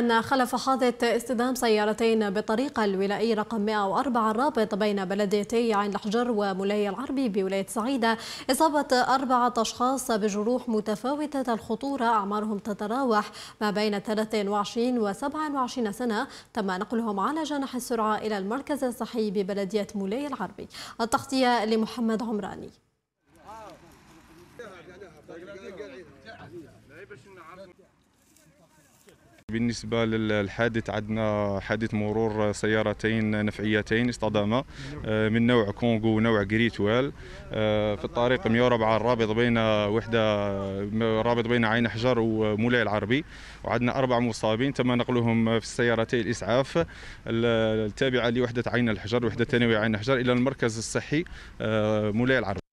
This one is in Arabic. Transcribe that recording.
أن خلف حادث اصطدام سيارتين بطريق الولائي رقم 104 الرابط بين بلديتي عين الحجر وملاي العربي بولاية سعيدة إصابة أربعة أشخاص بجروح متفاوتة الخطورة أعمارهم تتراوح ما بين 23 و 27 سنة تم نقلهم على جناح السرعة إلى المركز الصحي ببلدية ملاي العربي التغطية لمحمد عمراني بالنسبة للحادث عندنا حادث مرور سيارتين نفعيتين اصطدما آه، من نوع كونغو ونوع جريتوال آه، في الطريق 104 الرابط بين وحدة رابط بين عين حجر ومولاي العربي وعندنا أربع مصابين تم نقلهم في السيارتين الإسعاف التابعة لوحدة عين الحجر وحدة ثانوية عين الحجر إلى المركز الصحي آه، مولاي العربي